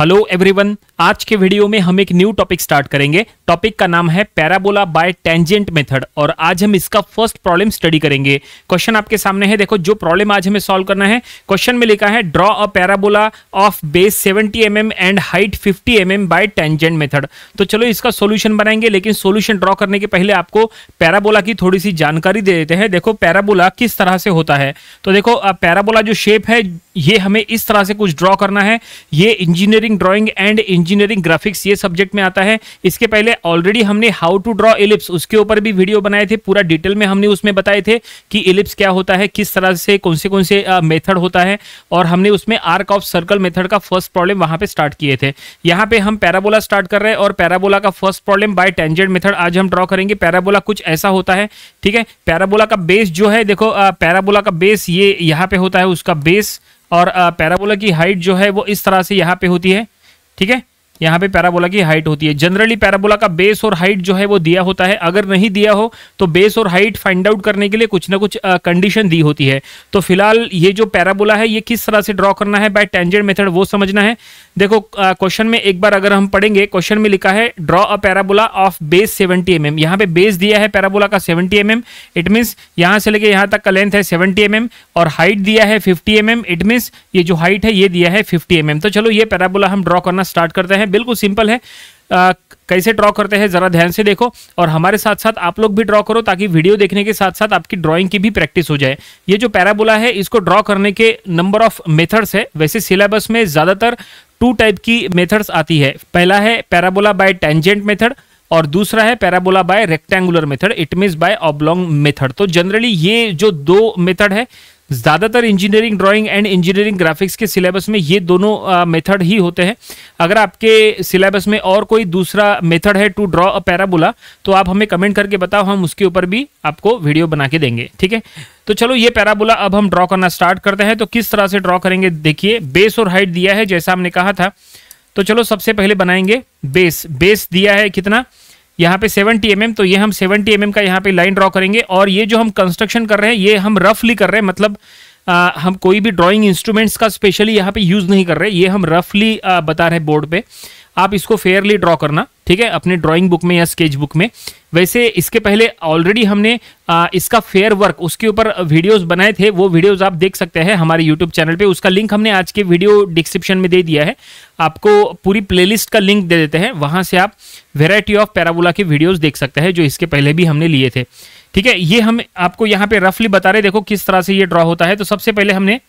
Hello everyone आज के video में हम एक न्यू टॉपिक स्टार्ट करेंगे टॉपिक का नाम है पैराबोला बाय टेंजेंट मेथड और आज हम इसका फर्स्ट प्रॉब्लम स्टडी करेंगे क्वेश्चन आपके सामने है देखो जो प्रॉब्लम आज हमें सॉल्व करना है क्वेश्चन में लिखा है draw a parabola of base 70 M mm and height 50 M M by tangent method तो चलो इसका सोल्यूशन बनाएंगे लेकिन सोल्यूशन ड्रॉ करने के पहले आपको पैराबोला की थोड़ी सी जानकारी दे देते हैं देखो पैराबोला किस तरह से होता है तो देखो पैराबोला जो शेप है ये हमें इस तरह से कुछ ड्रॉ करना है ये engineering drawing and engineering graphics ये सब्जेक्ट में आता है इसके पहले ऑलरेडी हमने हाउ टू ड्रॉ एलिप्स उसके ऊपर भी वीडियो बनाए थे पूरा डिटेल में हमने उसमें बताए थे कि एलिप्स क्या होता है किस तरह से कौन से कौन से मेथड होता है और हमने उसमें आर्क ऑफ सर्कल मेथड का फर्स्ट प्रॉब्लम वहां पर स्टार्ट किए थे यहाँ पे हम पैराबोला स्टार्ट कर रहे हैं और पैराबोला का first problem by tangent method आज हम ड्रॉ करेंगे पैराबोला कुछ ऐसा होता है ठीक है पैराबोला का बेस जो है देखो पैराबोला का बेस ये यहाँ पे होता है उसका बेस और पैराबोला की हाइट जो है वो इस तरह से यहाँ पे होती है ठीक है यहाँ पे पैराबोला की हाइट होती है जनरली पैराबोला का बेस और हाइट जो है वो दिया होता है अगर नहीं दिया हो तो बेस और हाइट फाइंड आउट करने के लिए कुछ ना कुछ कंडीशन दी होती है तो फिलहाल ये जो पैराबोला है ये किस तरह से ड्रॉ करना है बाय टेंजेंट मेथड वो समझना है देखो क्वेश्चन में एक बार अगर हम पढ़ेंगे क्वेश्चन में लिखा है draw a parabola of base seventy M M यहाँ पे बेस दिया है पैराबोला का seventy M M it means यहाँ से लेके यहाँ तक का लेंथ है सेवेंटी एम एम और हाइट दिया है fifty M M it means ये जो हाइट है ये दिया है फिफ्टी एम एम तो चलो ये पैराबोला हम ड्रॉ करना स्टार्ट करते हैं हैं बिल्कुल सिंपल है आ, कैसे ड्रॉ करते हैं जरा ध्यान से देखो और हमारे साथ साथ आप लोग भी ड्रॉ करो ताकि वीडियो देखने के साथ साथ आपकी ड्राइंग की भी प्रैक्टिस हो जाए ये जो पैराबोला है इसको ड्रॉ करने के नंबर ऑफ मेथड्स है वैसे सिलेबस में ज़्यादातर टू टाइप की मेथड्स आती है पहला है पैराबोला बाय टेंजेंट मेथड और दूसरा है parabola by rectangular method it means by oblong method तो जनरली ये जो दो मेथड है ज़्यादातर engineering drawing and engineering graphics के सिलेबस में ये दोनों मेथड ही होते हैं अगर आपके सिलेबस में और कोई दूसरा मेथड है टू ड्रॉ अ पैराबोला तो आप हमें कमेंट करके बताओ हम उसके ऊपर भी आपको वीडियो बना के देंगे ठीक है तो चलो ये पैराबोला अब हम ड्रॉ करना स्टार्ट करते हैं तो किस तरह से ड्रॉ करेंगे देखिए बेस और हाइट दिया है जैसा हमने कहा था तो चलो सबसे पहले बनाएंगे बेस बेस दिया है कितना यहाँ पे 70 एम mm, तो ये हम 70 एम mm का यहाँ पे लाइन ड्रॉ करेंगे और ये जो हम कंस्ट्रक्शन कर रहे हैं ये हम रफली कर रहे हैं मतलब आ, हम कोई भी ड्राइंग इंस्ट्रूमेंट्स का स्पेशली यहाँ पे यूज़ नहीं कर रहे ये हम रफली बता रहे हैं बोर्ड पे आप इसको फेयरली ड्रॉ करना ठीक है अपने ड्राइंग बुक में या स्केच बुक में वैसे इसके पहले ऑलरेडी हमने आ, इसका फेयर वर्क उसके ऊपर वीडियोस बनाए थे वो वीडियोस आप देख सकते हैं हमारे यूट्यूब चैनल पे उसका लिंक हमने आज के वीडियो डिस्क्रिप्शन में दे दिया है आपको पूरी प्लेलिस्ट का लिंक दे देते हैं वहां से आप वेराइटी ऑफ पैराबोला के वीडियोज़ देख सकते हैं जो इसके पहले भी हमने लिए थे ठीक है ये हम आपको यहाँ पे रफली बता रहे देखो किस तरह से ये ड्रॉ होता है तो सबसे पहले हमने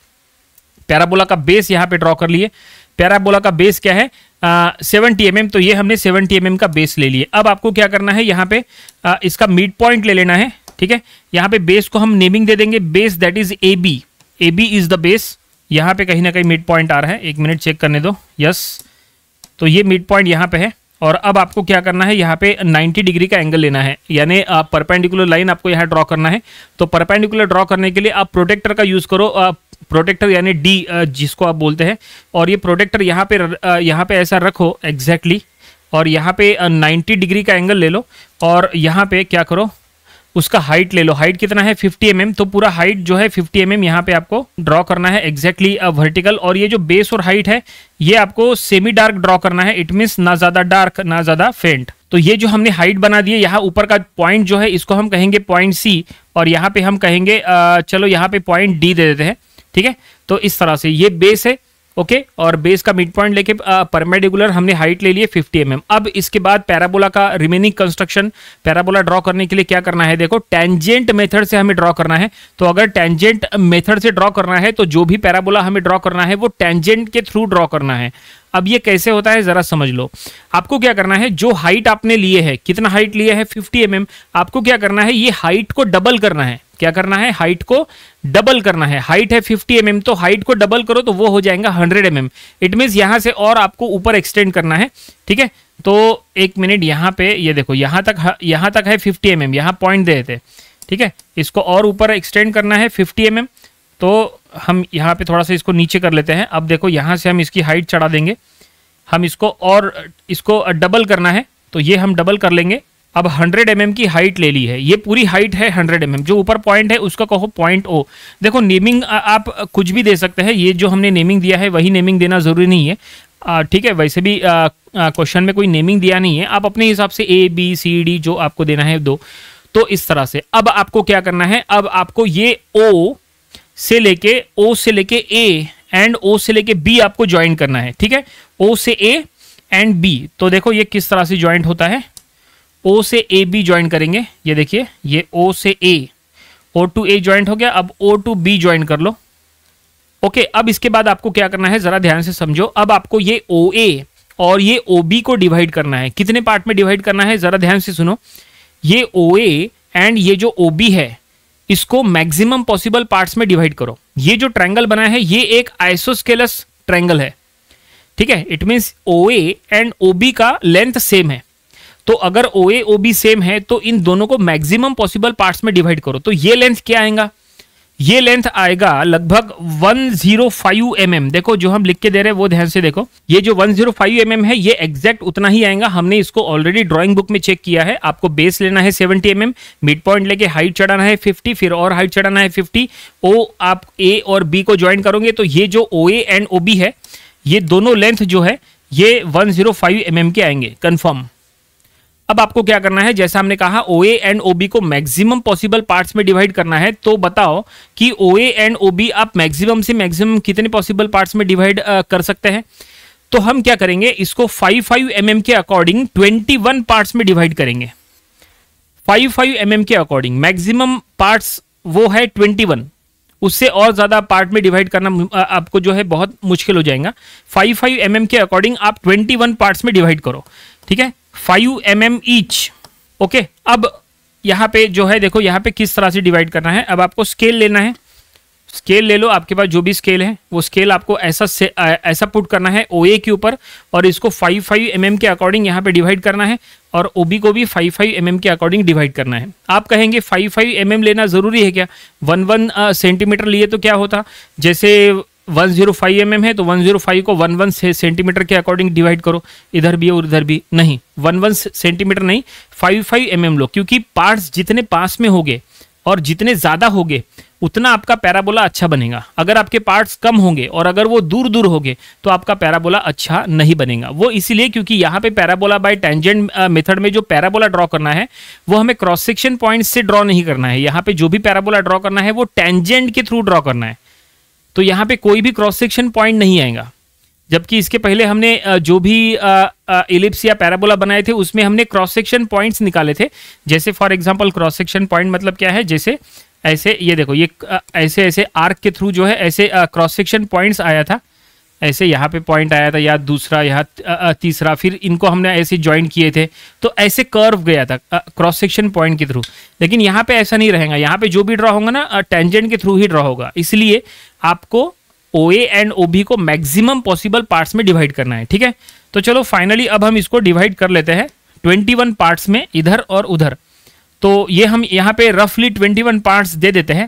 पैराबोला का बेस यहाँ पे ड्रॉ कर लिए पैराबोला का बेस क्या है सेवेंटी एम mm, तो ये हमने सेवेंटी एम mm का बेस ले लिए अब आपको क्या करना है यहाँ पे आ, इसका मिड पॉइंट ले लेना है ठीक है यहाँ पे बेस को हम नेमिंग दे देंगे base that is A B A B is the base यहाँ पे कहीं ना कहीं मिड पॉइंट आ रहा है एक मिनट चेक करने दो यस तो ये मिड पॉइंट यहाँ पे है और अब आपको क्या करना है यहाँ पे 90 डिग्री का एंगल लेना है यानी परपेंडिकुलर लाइन आपको यहाँ ड्रॉ करना है तो परपेंडिकुलर ड्रॉ करने के लिए आप प्रोटेक्टर का यूज़ करो प्रोटेक्टर यानी डी जिसको आप बोलते हैं और ये प्रोटेक्टर यहाँ पे यहाँ पे ऐसा रखो एग्जैक्टली exactly, और यहाँ पे 90 डिग्री का एंगल ले लो और यहाँ पे क्या करो उसका हाइट ले लो हाइट कितना है 50 एम mm, तो पूरा हाइट जो है 50 एम mm यहाँ पे आपको ड्रॉ करना है एग्जैक्टली exactly वर्टिकल और ये जो बेस और हाइट है ये आपको सेमी डार्क ड्रॉ करना है इट मीन्स ना ज़्यादा डार्क ना ज़्यादा फेंट तो ये जो हमने हाइट बना दी है यहाँ ऊपर का पॉइंट जो है इसको हम कहेंगे पॉइंट सी और यहाँ पे हम कहेंगे चलो यहाँ पे पॉइंट डी दे देते हैं ठीक है तो इस तरह से ये बेस है ओके okay, और बेस का मिड पॉइंट लेके परमेडिकुलर हमने हाइट ले है फिफ्टी एम अब इसके बाद पैराबोला का रिमेनिंग कंस्ट्रक्शन पैराबोला ड्रॉ करने के लिए क्या करना है देखो टेंजेंट मेथड से हमें ड्रॉ करना है तो अगर टेंजेंट मेथड से ड्रॉ करना है तो जो भी पैराबोला हमें ड्रॉ करना है वो टेंजेंट के थ्रू ड्रॉ करना है अब ये कैसे होता है जरा समझ लो आपको क्या करना है जो हाइट आपने लिए है कितना हाइट लिए है 50 एम mm, आपको क्या करना है ये हाइट को डबल करना है क्या करना है हाइट को डबल करना है हाइट है 50 एम mm, तो हाइट को डबल करो तो वो हो जाएगा 100 एम एम इट मीन्स यहां से और आपको ऊपर एक्सटेंड करना है ठीक है तो एक मिनट यहाँ पे ये यह देखो यहाँ तक यहाँ तक है 50 एम एम यहाँ पॉइंट दे देते ठीक है इसको और ऊपर एक्सटेंड करना है 50 एम mm, तो हम यहाँ पे थोड़ा सा इसको नीचे कर लेते हैं अब देखो यहाँ से हम इसकी हाइट चढ़ा देंगे हम इसको और इसको डबल करना है तो ये हम डबल कर लेंगे अब 100 mm की हाइट ले ली है ये पूरी हाइट है 100 mm जो ऊपर पॉइंट है उसका कहो पॉइंट ओ देखो नेमिंग आप कुछ भी दे सकते हैं ये जो हमने नेमिंग दिया है वही नेमिंग देना ज़रूरी नहीं है ठीक है वैसे भी क्वेश्चन में कोई नेमिंग दिया नहीं है आप अपने हिसाब से ए बी सी डी जो आपको देना है दो तो इस तरह से अब आपको क्या करना है अब आपको ये ओ से लेके ओ से लेके ए एंड ओ से लेके बी आपको ज्वाइन करना है ठीक है ओ से ए एंड बी तो देखो ये किस तरह से ज्वाइंट होता है ओ से ए बी ज्वाइन करेंगे ये देखिए ये ओ से ए ओ टू ए ज्वाइंट हो गया अब ओ टू बी ज्वाइन कर लो ओके अब इसके बाद आपको क्या करना है ज़रा ध्यान से समझो अब आपको ये ओ ए और ये ओ बी को डिवाइड करना है कितने पार्ट में डिवाइड करना है ज़रा ध्यान से सुनो ये ओ ए एंड ये जो ओ बी है इसको मैक्सिमम पॉसिबल पार्ट्स में डिवाइड करो ये जो ट्रायंगल बना है ये एक आइसोस्केलस ट्रायंगल है ठीक है it means O A and O B का लेंथ सेम है तो अगर ओ ए ओ बी सेम है तो इन दोनों को मैक्सिमम पॉसिबल पार्ट्स में डिवाइड करो तो ये लेंथ क्या आएगा ये लेंथ आएगा लगभग 105 जीरो mm. देखो जो हम लिख के दे रहे हैं वो ध्यान से देखो ये जो 105 जीरो mm है ये एग्जैक्ट उतना ही आएगा हमने इसको ऑलरेडी ड्राइंग बुक में चेक किया है आपको बेस लेना है 70 एम एम मिड पॉइंट लेके हाइट चढ़ाना है 50 फिर और हाइट चढ़ाना है 50 ओ आप ए और बी को ज्वाइन करोगे तो ये जो ओ एंड ओ है ये दोनों लेंथ जो है ये वन जीरो mm के आएंगे कन्फर्म अब आपको क्या करना है जैसे हमने कहा O A and O B को मैक्सिमम पॉसिबल पार्ट्स में डिवाइड करना है तो बताओ कि O A and O B आप मैक्सिमम से मैक्सिमम कितने पॉसिबल पार्ट्स में डिवाइड कर सकते हैं तो हम क्या करेंगे इसको फाइव फाइव एम के अकॉर्डिंग ट्वेंटी वन पार्ट्स में डिवाइड करेंगे फाइव फाइव एम के अकॉर्डिंग मैक्सिमम पार्ट्स वो है ट्वेंटी वन उससे और ज़्यादा पार्ट में डिवाइड करना आपको जो है बहुत मुश्किल हो जाएगा फाइव फाइव mm के अकॉर्डिंग आप ट्वेंटी वन पार्ट्स में डिवाइड करो ठीक है five M M each okay अब यहाँ पे जो है देखो यहाँ पे किस तरह से डिवाइड करना है अब आपको स्केल लेना है स्केल ले लो आपके पास जो भी स्केल है वो स्केल आपको ऐसा से आ, ऐसा पुट करना है ओ ए के ऊपर और इसको फाइव फाइव एम एम के अकॉर्डिंग यहाँ पे डिवाइड करना है और ओ को भी फाइव फाइव एम एम के अकॉर्डिंग डिवाइड करना है आप कहेंगे फाइव फाइव एम एम लेना ज़रूरी है क्या वन वन सेंटीमीटर लिए तो क्या होता जैसे one zero five M M है तो वन जीरो फाइव को वन वन सेंटीमीटर के अकॉर्डिंग डिवाइड करो इधर भी और इधर भी नहीं वन वन सेंटीमीटर नहीं फाइव फाइव एम एम लो क्योंकि पार्ट्स जितने पास में होंगे और जितने ज़्यादा होंगे उतना आपका पैराबोला अच्छा बनेगा अगर आपके पार्ट्स कम होंगे और अगर वो दूर दूर होंगे तो आपका पैराबोला अच्छा नहीं बनेगा वो इसीलिए क्योंकि यहाँ पे पैराबोला बाय टेंजेंट मेथड में जो पैराबोला ड्रॉ करना है वो हमें क्रॉस सेक्शन पॉइंट से ड्रॉ नहीं करना है यहाँ पे जो भी पैराबोला ड्रॉ करना है वो टेंजेंट के थ्रू ड्रॉ करना है तो यहाँ पे कोई भी क्रॉस सेक्शन पॉइंट नहीं आएगा जबकि इसके पहले हमने जो भी एलिप्स या पैराबोला बनाए थे उसमें हमने क्रॉस सेक्शन पॉइंट्स निकाले थे जैसे for example cross section point मतलब क्या है जैसे ऐसे ये देखो ये ऐसे ऐसे आर्क के थ्रू जो है ऐसे क्रॉस सेक्शन पॉइंट्स आया था ऐसे यहाँ पे पॉइंट आया था या दूसरा यहाँ तीसरा फिर इनको हमने ऐसे ज्वाइन किए थे तो ऐसे कर्व गया था क्रॉस सेक्शन पॉइंट के थ्रू लेकिन यहाँ पे ऐसा नहीं रहेगा यहाँ पे जो भी ड्रा होगा ना टेंजेंट के थ्रू ही ड्रा होगा इसलिए आपको O A and O B को मैक्सिमम पॉसिबल पार्ट्स में डिवाइड करना है ठीक है तो चलो फाइनली अब हम इसको डिवाइड कर लेते हैं ट्वेंटी वन पार्ट्स में इधर और उधर तो ये हम यहाँ पे रफली ट्वेंटी वन पार्ट्स दे देते हैं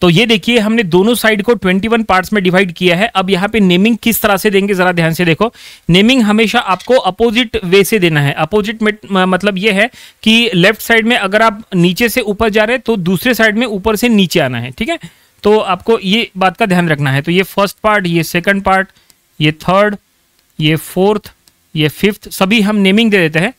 तो ये देखिए हमने दोनों साइड को 21 पार्ट्स में डिवाइड किया है अब यहाँ पे नेमिंग किस तरह से देंगे जरा ध्यान से देखो नेमिंग हमेशा आपको अपोजिट वे से देना है अपोजिट में मतलब ये है कि लेफ्ट साइड में अगर आप नीचे से ऊपर जा रहे हैं तो दूसरे साइड में ऊपर से नीचे आना है ठीक है तो आपको ये बात का ध्यान रखना है तो ये फर्स्ट पार्ट ये सेकेंड पार्ट ये थर्ड ये फोर्थ ये फिफ्थ सभी हम नेमिंग दे देते हैं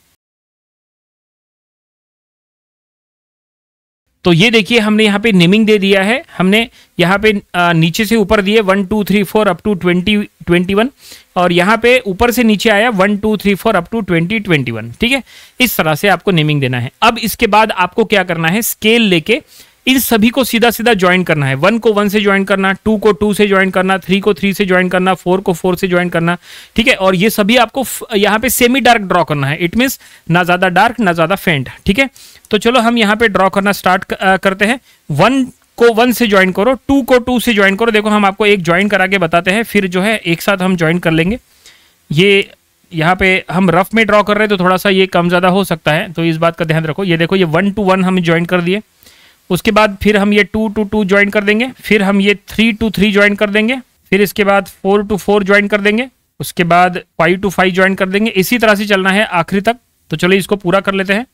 तो ये देखिए हमने यहाँ पे नेमिंग दे दिया है हमने यहाँ पे नीचे से ऊपर दिए one two three four up to twenty twenty one और यहाँ पे ऊपर से नीचे आया one two three four up to twenty twenty one ठीक है इस तरह से आपको नेमिंग देना है अब इसके बाद आपको क्या करना है स्केल लेके इन सभी को सीधा सीधा ज्वाइन करना है वन को वन से ज्वाइन करना टू को टू से ज्वाइन करना थ्री को थ्री से ज्वाइन करना फोर को फोर से ज्वाइन करना ठीक है और ये सभी आपको यहाँ पे सेमी डार्क ड्रॉ करना है इट मीन्स ना ज़्यादा डार्क ना ज़्यादा फेंट ठीक है तो चलो हम यहाँ पे ड्रॉ करना स्टार्ट करते हैं वन को वन से ज्वाइन करो टू को टू से ज्वाइन करो देखो हम आपको एक ज्वाइन करा के बताते हैं फिर जो है एक साथ हम ज्वाइन कर लेंगे ये यहाँ पे हम रफ में ड्रॉ कर रहे हैं तो थोड़ा सा ये कम ज़्यादा हो सकता है तो इस बात का ध्यान रखो ये देखो ये वन टू वन हम ज्वाइन कर दिए उसके बाद फिर हम ये टू टू टू ज्वाइन कर देंगे फिर हम ये थ्री टू थ्री ज्वाइन कर देंगे फिर इसके बाद फोर टू फोर ज्वाइन कर देंगे उसके बाद फाइव टू फाइव ज्वाइन कर देंगे इसी तरह से चलना है आखिरी तक तो चलिए इसको पूरा कर लेते हैं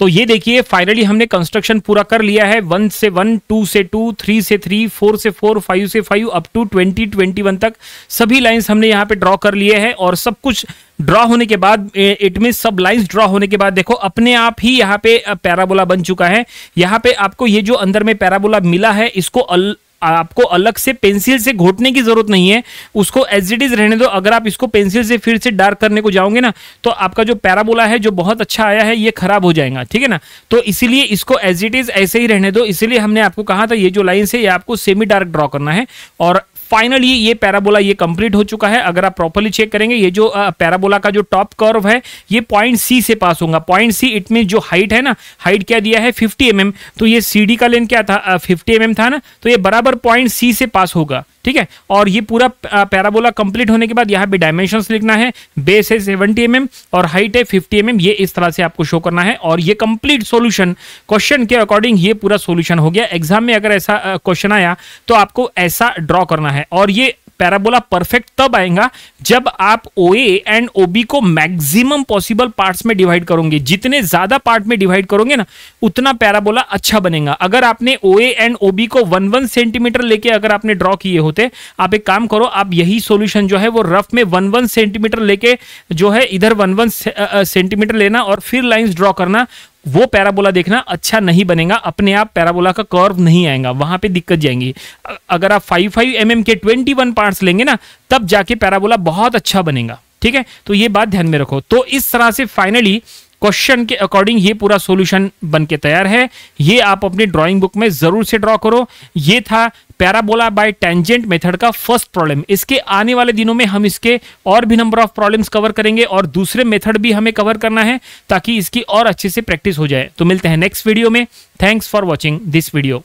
तो ये देखिए फाइनली हमने कंस्ट्रक्शन पूरा कर लिया है वन से वन टू से टू थ्री से थ्री फोर से फोर फाइव से five up to twenty twenty one तक सभी लाइंस हमने यहाँ पे ड्रॉ कर लिए हैं और सब कुछ ड्रॉ होने के बाद इट मीन सब लाइंस ड्रॉ होने के बाद देखो अपने आप ही यहाँ पे पैराबोला बन चुका है यहाँ पे आपको ये जो अंदर में पैराबोला मिला है इसको अल, आपको अलग से पेंसिल से घोटने की जरूरत नहीं है उसको एज इट इज रहने दो अगर आप इसको पेंसिल से फिर से डार्क करने को जाओगे ना तो आपका जो पैराबोला है जो बहुत अच्छा आया है ये खराब हो जाएगा ठीक है ना तो इसीलिए इसको एज इट इज ऐसे ही रहने दो इसीलिए हमने आपको कहा था ये जो लाइन है ये आपको सेमी डार्क ड्रॉ करना है और फाइनली ये पैराबोला ये कंप्लीट हो चुका है अगर आप प्रॉपरली चेक करेंगे ये जो पैराबोला का जो टॉप कर्व है ये पॉइंट सी से पास होगा पॉइंट सी इट मीन जो हाइट है ना हाइट क्या दिया है फिफ्टी एम mm, तो ये सी का लेन क्या था फिफ्टी एम mm था ना तो ये बराबर पॉइंट सी से पास होगा ठीक है और ये पूरा पैराबोला कंप्लीट होने के बाद यहाँ पे डायमेंशन लिखना है बेस mm है सेवेंटी एम और हाइट है फिफ्टी एम mm, ये इस तरह से आपको शो करना है और ये कंप्लीट सोल्यूशन क्वेश्चन के अकॉर्डिंग ये पूरा सोल्यूशन हो गया एग्जाम में अगर ऐसा क्वेश्चन आया तो आपको ऐसा ड्रॉ करना है और ये पैराबोला परफेक्ट तब आएगा जब आप ओ एंड ओ को मैक्सिमम पॉसिबल पार्ट्स में डिवाइड करोगे जितने ज्यादा पार्ट में डिवाइड करोगे ना उतना पैराबोला अच्छा बनेगा अगर आपने ओ एंड ओ को वन वन सेंटीमीटर लेके अगर आपने ड्रॉ किए होते आप एक काम करो आप यही सोल्यूशन जो है वो रफ में वन वन सेंटीमीटर लेके जो है इधर वन वन सेंटीमीटर लेना और फिर लाइन्स ड्रॉ करना वो पैराबोला देखना अच्छा नहीं बनेगा अपने आप पैराबोला का कर्व नहीं आएगा वहां पे दिक्कत जाएंगी अगर आप फाइव फाइव एम के ट्वेंटी वन पार्ट्स लेंगे ना तब जाके पैराबोला बहुत अच्छा बनेगा ठीक है तो ये बात ध्यान में रखो तो इस तरह से फाइनली क्वेश्चन के अकॉर्डिंग ये पूरा सॉल्यूशन बन के तैयार है ये आप अपनी ड्राइंग बुक में ज़रूर से ड्रॉ करो ये था पैराबोला बाय टेंजेंट मेथड का फर्स्ट प्रॉब्लम इसके आने वाले दिनों में हम इसके और भी नंबर ऑफ प्रॉब्लम्स कवर करेंगे और दूसरे मेथड भी हमें कवर करना है ताकि इसकी और अच्छे से प्रैक्टिस हो जाए तो मिलते हैं नेक्स्ट वीडियो में thanks for watching this video